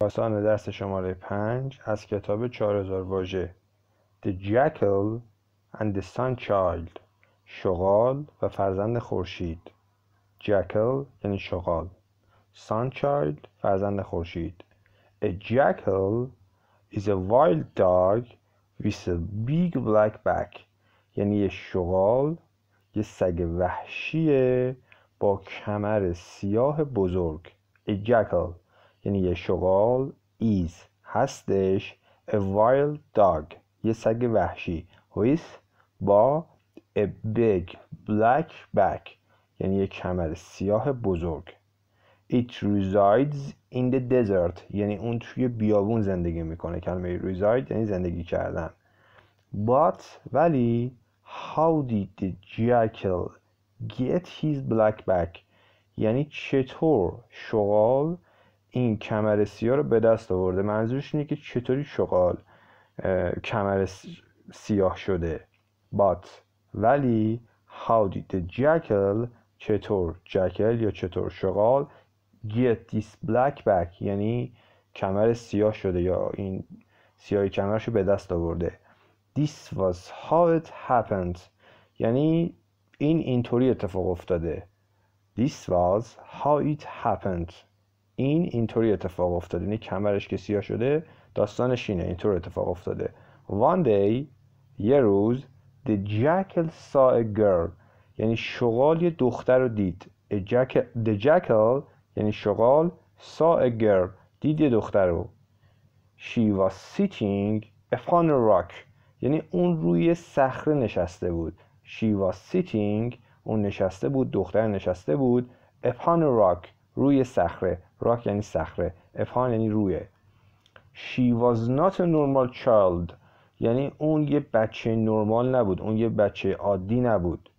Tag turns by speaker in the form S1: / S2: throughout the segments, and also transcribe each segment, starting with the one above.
S1: داستان درس شماره 5 از کتاب 4000 واژه The Jackal and the Sun Child شغال و فرزند خورشید Jackal یعنی شغال Sun Child فرزند خورشید A jackal is a wild dog with a big black back یعنی یه شغال یه سگ وحشیه با کمر سیاه بزرگ A jackal یعنی یه شغال is هستش a wild dog یه سگ وحشی with با a big black back یعنی یه کمر سیاه بزرگ it resides in the desert یعنی اون توی بیابون زندگی میکنه کلمه reside یعنی زندگی کردن but ولی how did the jackal get his black back یعنی چطور شغال این کمر سیا رو به دست آورده منظورش اینه که چطوری شغال کمر سیاه شده but ولی how did the jackal چطور جکل یا چطور شغال get this black back یعنی کمر سیاه شده یا این سیاهی کمرش رو به دست آورده this was how it happened یعنی این اینطوری اتفاق افتاده this was how it happened این اینطوری اتفاق افتاده یعنی کمرش که سیاه شده داستانش اینه اینطور اتفاق افتاده One day یه روز The jackal saw a girl یعنی شغال یه دختر رو دید jackal, The jackal یعنی شغال saw a girl دید یه دختر رو She was sitting upon a rock یعنی اون روی صخره نشسته بود She was sitting اون نشسته بود دختر نشسته بود upon a rock روی صخره راک یعنی صخره افهان یعنی رویه She was not a normal child یعنی اون یه بچه نرمال نبود اون یه بچه عادی نبود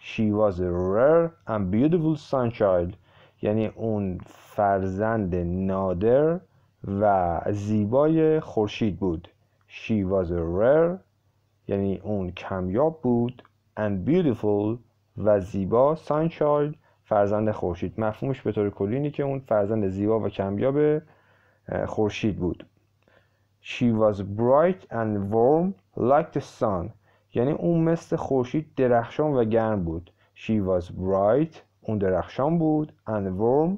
S1: She was a rare and beautiful sunshine، یعنی اون فرزند نادر و زیبای خورشید بود She was a rare یعنی اون کمیاب بود and beautiful و زیبا سان فرزند خورشید مفهومش به طور کلی اینه که اون فرزند زیبا و کمیاب خورشید بود She was bright and warm like the sun یعنی اون مثل خورشید درخشان و گرم بود She was bright اون درخشان بود and warm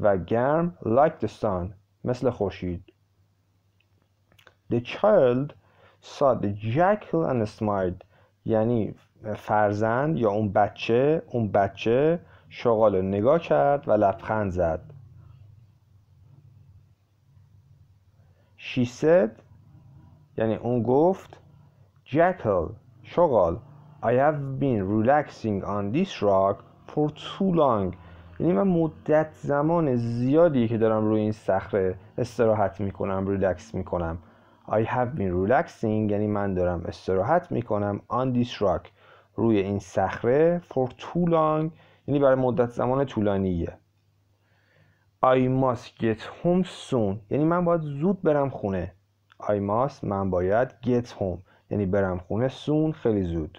S1: و گرم like the sun مثل خورشید The child saw the jackal and smiled یعنی فرزند یا اون بچه اون بچه شغال رو نگاه کرد و لبخند زد said یعنی اون گفت جکل شغال I have been relaxing on this rock for too long یعنی من مدت زمان زیادی که دارم روی این صخره استراحت میکنم ریلکس میکنم I have been relaxing یعنی من دارم استراحت میکنم on this rock روی این صخره for too long یعنی برای مدت زمان طولانیه I must get home soon یعنی من باید زود برم خونه I must من باید get home یعنی برم خونه soon خیلی زود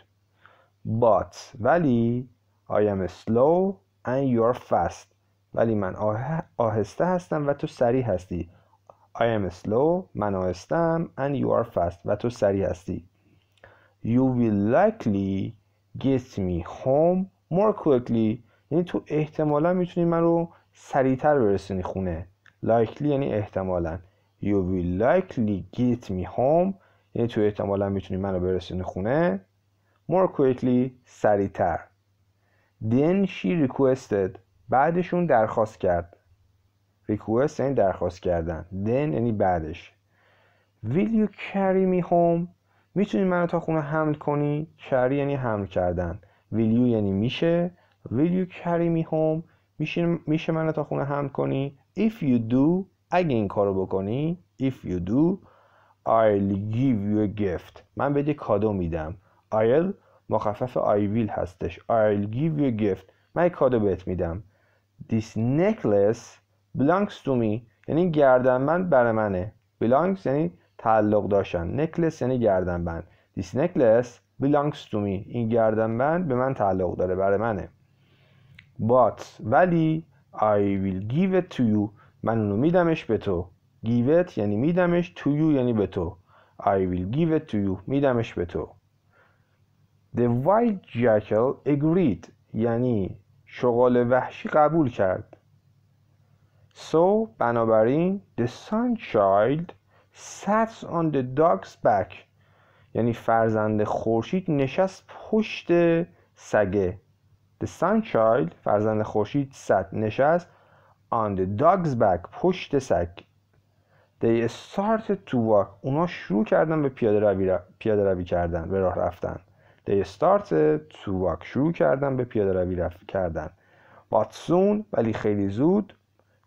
S1: but ولی I am slow and you are fast ولی من آهسته هستم و تو سریع هستی I am slow من آهستم and you are fast و تو سریع هستی You will likely get me home more quickly یعنی تو احتمالا میتونی من رو سریعتر برسونی خونه likely یعنی احتمالا you will likely get me home یعنی تو احتمالا میتونی منو برسونی خونه more quickly سریعتر then she requested بعدشون درخواست کرد request یعنی درخواست کردن then یعنی بعدش will you carry me home میتونی منو تا خونه حمل کنی carry یعنی حمل کردن یعنی will you یعنی میشه ویلیو کری می هوم میشه, میشه منو تا خونه هم کنی if you do اگه این کارو بکنی if you do I'll give you a gift من بهت کادو میدم I'll مخفف I will هستش I'll give you a gift من کادو بهت میدم This necklace belongs to me یعنی گردن من بر منه belongs یعنی تعلق داشتن necklace یعنی گردن من This necklace belongs to me این گردنبند به من تعلق داره برای منه but ولی I will give it to you من اونو میدمش به تو give it یعنی میدمش to you یعنی به تو I will give it to you میدمش به تو The white jackal agreed یعنی شغال وحشی قبول کرد So بنابراین the sun child sat on the dog's back یعنی فرزند خورشید نشست پشت سگه The sun child فرزند خورشید سد نشست on the dog's back پشت سگ They started to walk اونا شروع کردن به پیاده روی, پیاده روی کردن به راه رفتن They started to walk شروع کردن به پیاده روی رفت کردن But soon ولی خیلی زود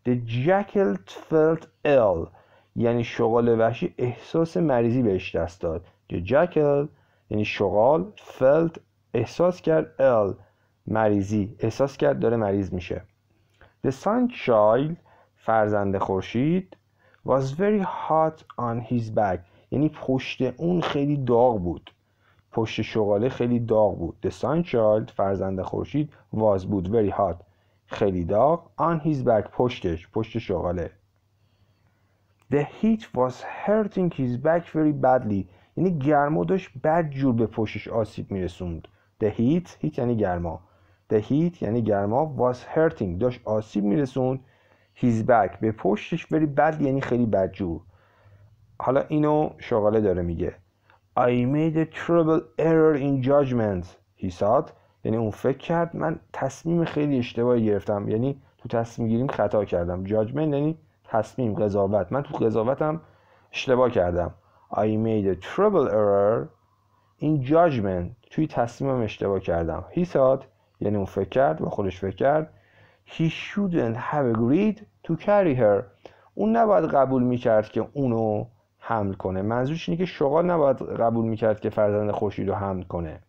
S1: The jackal felt ill یعنی شغال وحشی احساس مریضی بهش دست داد که جکل یعنی شغال فلت احساس کرد ال مریضی احساس کرد داره مریض میشه The sun child فرزند خورشید was very hot on his back یعنی پشت اون خیلی داغ بود پشت شغاله خیلی داغ بود The sun child فرزند خورشید was بود very hot خیلی داغ on his back پشتش پشت شغاله The heat was hurting his back very badly یعنی گرما داشت بد جور به پشتش آسیب میرسوند The heat heat یعنی گرما The heat یعنی گرما was hurting داشت آسیب میرسوند His back به پشتش بری بد یعنی خیلی بد جور حالا اینو شغاله داره میگه I made a terrible error in judgment He thought یعنی اون فکر کرد من تصمیم خیلی اشتباهی گرفتم یعنی تو تصمیم گیریم خطا کردم judgment یعنی تصمیم قضاوت من تو قضاوتم اشتباه کردم I made a trouble error in judgment توی تصمیمم اشتباه کردم he thought یعنی اون فکر کرد و خودش فکر کرد he shouldn't have agreed to carry her اون نباید قبول میکرد که اونو حمل کنه منظورش اینه که شغال نباید قبول میکرد که فرزند خوشی رو حمل کنه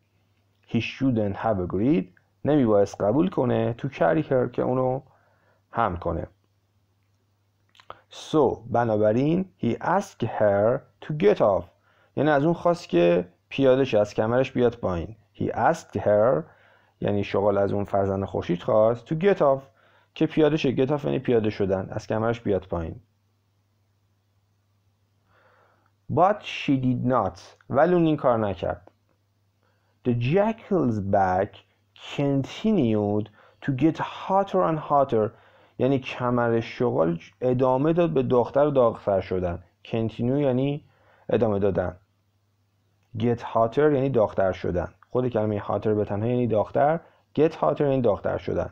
S1: he shouldn't have agreed نمیبایست قبول کنه to carry her که اونو حمل کنه so بنابراین he asked her to get off یعنی از اون خواست که پیاده شه از کمرش بیاد پایین he asked her یعنی شغل از اون فرزند خوشید خواست to get off که پیاده شه get off یعنی پیاده شدن از کمرش بیاد پایین but she did not ولی اون این کار نکرد the jackal's back continued to get hotter and hotter یعنی کمر شغال ادامه داد به دختر داغتر شدن continue یعنی ادامه دادن get hotter یعنی داختر شدن خود کلمه hotter به تنهایی یعنی داختر get hotter یعنی داختر شدن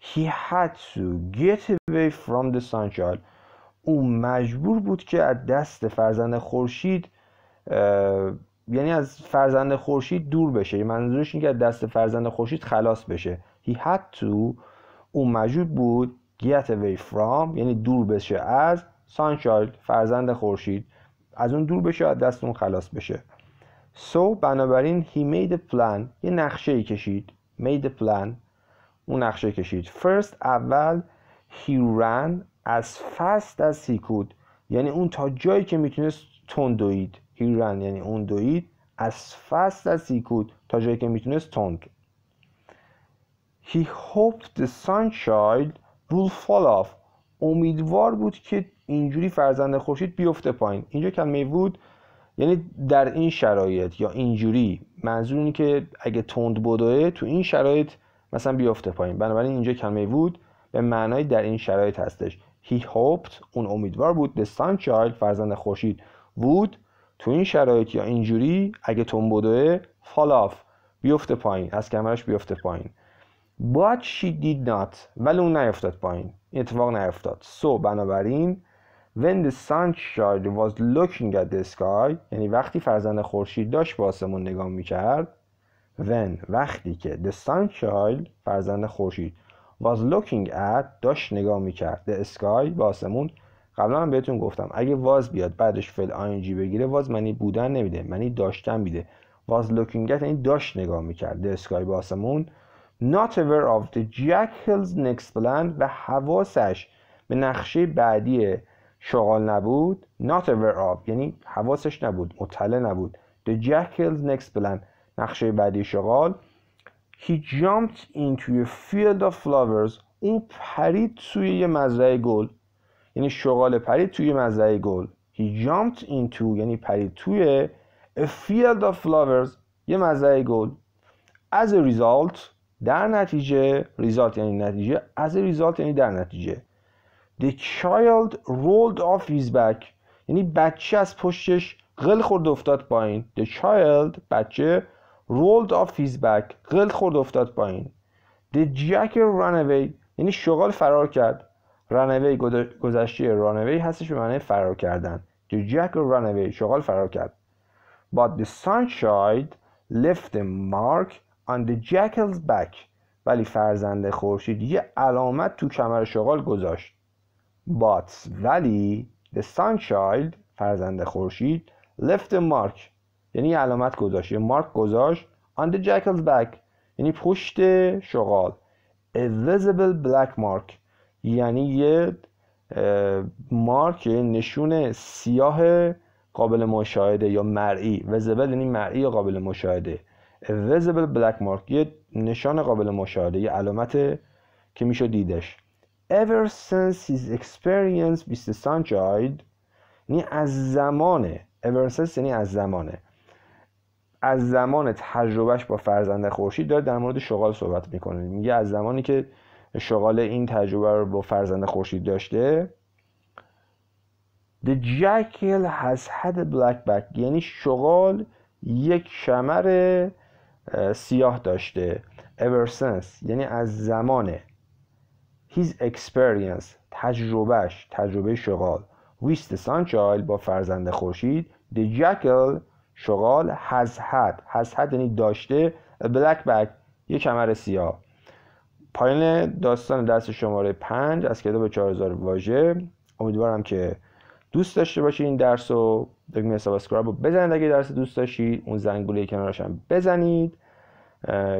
S1: he had to get away from the sunshine او مجبور بود که از دست فرزند خورشید یعنی از فرزند خورشید دور بشه منظورش این که از دست فرزند خورشید خلاص بشه he had to او مجبور بود get away from یعنی دور بشه از sunshine فرزند خورشید از اون دور بشه از دست اون خلاص بشه سو so, بنابراین he made a plan یه نقشه ای کشید made a plan اون نقشه کشید first اول he ran as fast as he could یعنی اون تا جایی که میتونست تند دوید he ran یعنی اون دوید as fast as he could تا جایی که میتونست تند he hoped the sunshine will fall off امیدوار بود که اینجوری فرزند خورشید بیفته پایین اینجا کلمه وود یعنی در این شرایط یا اینجوری منظور اینه که اگه تند بدوه تو این شرایط مثلا بیفته پایین بنابراین اینجا کلمه وود به معنای در این شرایط هستش He hoped اون امیدوار بود The sun child فرزند خورشید وود تو این شرایط یا اینجوری اگه توند بدوه fall بیفته پایین از کمرش بیفته پایین But she did not ولی اون نیفتاد پایین این اتفاق نیفتاد So بنابراین when the sun child was looking at the sky یعنی وقتی فرزند خورشید داشت به آسمون نگاه میکرد when وقتی که the sun child فرزند خورشید was looking at داشت نگاه میکرد the sky به آسمون قبلا هم بهتون گفتم اگه واز بیاد بعدش فل آینجی بگیره واز منی بودن نمیده منی داشتن میده was looking at یعنی داشت نگاه میکرد the sky به آسمون not aware of the jackal's next plan و حواسش به نقشه بعدی شغال نبود not aware of یعنی حواسش نبود مطلع نبود the jackals next plan نقشه بعدی شغال he jumped into a field of flowers اون پرید توی یه مزرعه گل یعنی شغال پرید توی مزرعه گل he jumped into یعنی پرید توی a field of flowers یه مزرعه گل as a result در نتیجه result یعنی نتیجه as a result یعنی در نتیجه The child rolled off his back یعنی بچه از پشتش غل خورد افتاد پایین The child بچه rolled off his back غل خورد افتاد پایین The jack ran away یعنی شغال فرار کرد رانوی گذشته رانوی هستش به معنی فرار کردن The jack ran away شغال فرار کرد But the sunshine left a mark on the jackal's back ولی فرزند خورشید یه علامت تو کمر شغال گذاشت باتس ولی The Sun Child فرزند خورشید a mark یعنی علامت گذاشت یه مارک گذاشت on the jackal's back یعنی پشت شغال a visible black mark یعنی یه مارک نشون سیاه قابل مشاهده یا مرئی visible یعنی مرئی یا قابل مشاهده a visible black mark یه نشان قابل مشاهده یه علامت که میشه دیدش ever since his experience with the sunshine یعنی از زمان ever since یعنی از زمانه از زمان تجربهش با فرزند خورشید داره در مورد شغال صحبت میکنه میگه از زمانی که شغال این تجربه رو با فرزند خورشید داشته The jackal has had a black back یعنی شغال یک شمر سیاه داشته ever since یعنی از زمانه his experience تجربهش تجربه شغال ویست the با فرزند خورشید the jackal شغال has had has یعنی داشته بلک black bag یه کمر سیاه پایین داستان درس شماره پنج از کتاب 4000 واژه امیدوارم که دوست داشته باشید این درس رو دکمه سابسکرایب رو بزنید اگه درس دوست داشتید اون زنگوله کنارش هم بزنید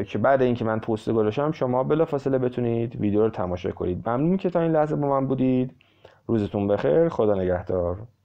S1: که بعد اینکه من پست گذاشتم شما بلافاصله بتونید ویدیو رو تماشا کنید ممنون که تا این لحظه با من بودید روزتون بخیر خدا نگهدار